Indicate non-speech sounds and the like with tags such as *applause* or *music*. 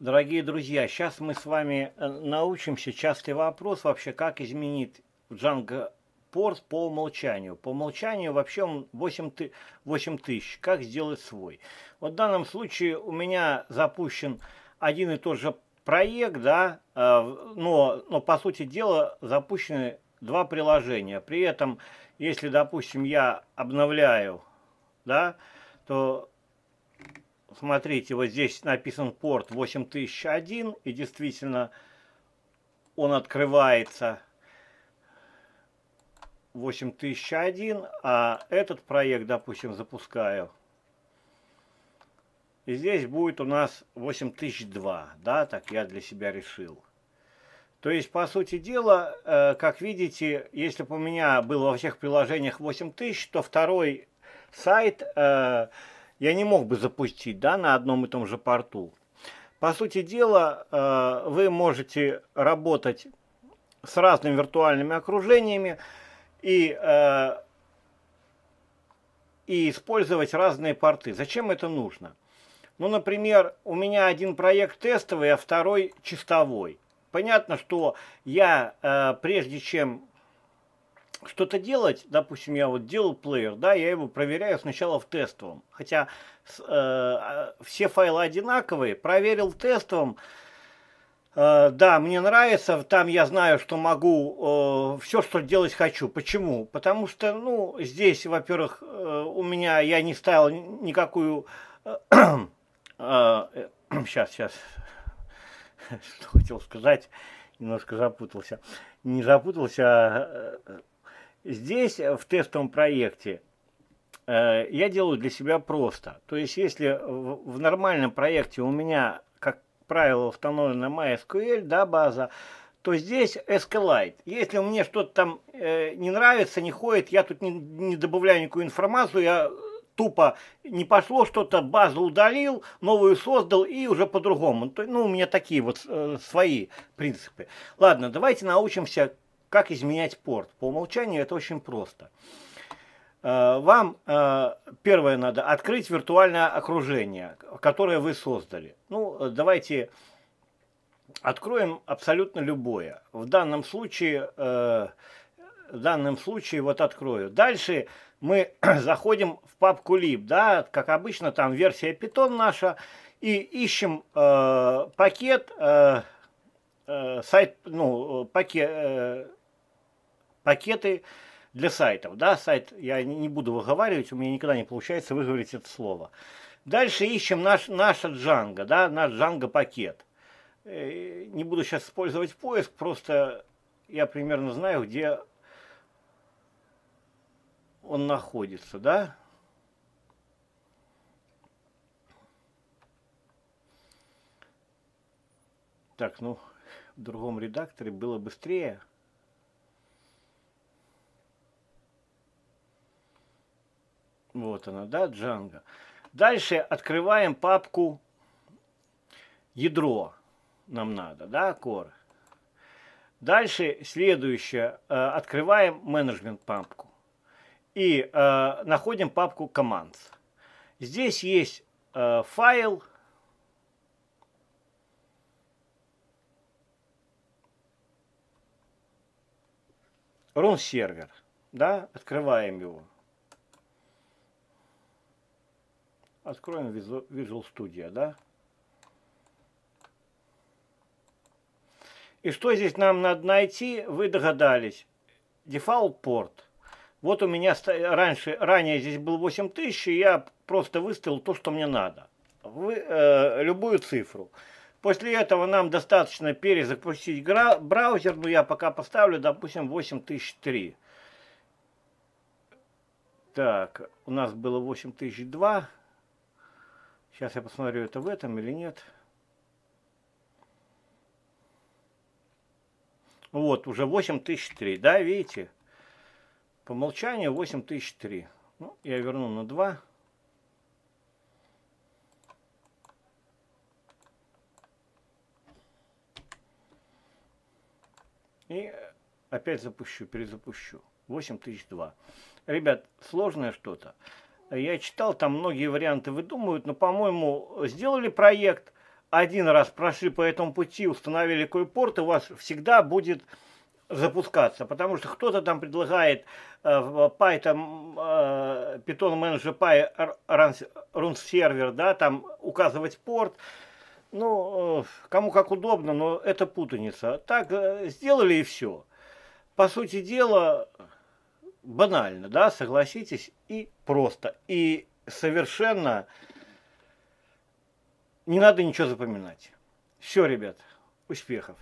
Дорогие друзья, сейчас мы с вами э, научимся частый вопрос вообще, как изменить Django порт по умолчанию. По умолчанию вообще он 8 тысяч. Как сделать свой? Вот в данном случае у меня запущен один и тот же проект, да, э, но, но по сути дела запущены два приложения. При этом, если, допустим, я обновляю, да, то смотрите, вот здесь написан порт 8001, и действительно он открывается 8001, а этот проект, допустим, запускаю. И здесь будет у нас 8002, да, так я для себя решил. То есть, по сути дела, э, как видите, если бы у меня было во всех приложениях 8000, то второй сайт э, я не мог бы запустить да, на одном и том же порту. По сути дела, э, вы можете работать с разными виртуальными окружениями и, э, и использовать разные порты. Зачем это нужно? Ну, например, у меня один проект тестовый, а второй чистовой. Понятно, что я, э, прежде чем что-то делать, допустим, я вот делал плеер, да, я его проверяю сначала в тестовом. Хотя э, а, все файлы одинаковые, проверил в тестовом, э, да, мне нравится, там я знаю, что могу э, все, что делать хочу. Почему? Потому что, ну, здесь, во-первых, э, у меня, я не ставил никакую... Э, *clears throat* э, сейчас, э, *clears throat* сейчас, *laughs* что хотел сказать, немножко запутался. Не запутался, а э, э, Здесь э, в тестовом проекте э, я делаю для себя просто. То есть, если в нормальном проекте у меня, как правило, установлена MySQL, да, база, то здесь SQLite. Если мне что-то там э, не нравится, не ходит, я тут не, не добавляю никакую информацию, я тупо не пошло что-то, базу удалил, новую создал и уже по-другому. Ну, у меня такие вот свои принципы. Ладно, давайте научимся как изменять порт? По умолчанию это очень просто. Э, вам э, первое надо открыть виртуальное окружение, которое вы создали. Ну, э, давайте откроем абсолютно любое. В данном случае, в данном случае вот открою. Дальше мы *clears throat* заходим в папку lib, да, как обычно, там версия Python наша, и ищем пакет, сайт, ну, пакет, пакеты для сайтов. Да, сайт я не буду выговаривать, у меня никогда не получается выговорить это слово. Дальше ищем наш, наша джанга, да, наш джанга пакет. Э, не буду сейчас использовать поиск, просто я примерно знаю, где он находится, да? Так, ну, в другом редакторе было быстрее. Вот она, да, Django. Дальше открываем папку ядро нам надо, да, core. Дальше следующее. Э, открываем менеджмент папку. И э, находим папку commands. Здесь есть э, файл. Рун сервер. Да, открываем его. Откроем Visual Studio, да? И что здесь нам надо найти, вы догадались. Дефолт порт. Вот у меня раньше, ранее здесь был 8000, и я просто выставил то, что мне надо. Вы, э, любую цифру. После этого нам достаточно перезапустить браузер, но я пока поставлю, допустим, 8003. Так, у нас было 8002. Сейчас я посмотрю, это в этом или нет. Ну вот, уже 8003, да, видите? По умолчанию 8003. Ну, я верну на 2. И опять запущу, перезапущу. 8002. Ребят, сложное что-то. Я читал, там многие варианты выдумывают, но, по-моему, сделали проект, один раз прошли по этому пути, установили порт, и у вас всегда будет запускаться, потому что кто-то там предлагает э, э Python, э, Python Manager Py Runs сервер, да, там указывать порт, ну, э, кому как удобно, но это путаница. Так э, сделали и все. По сути дела, банально, да, согласитесь, и просто. И совершенно не надо ничего запоминать. Все, ребят, успехов.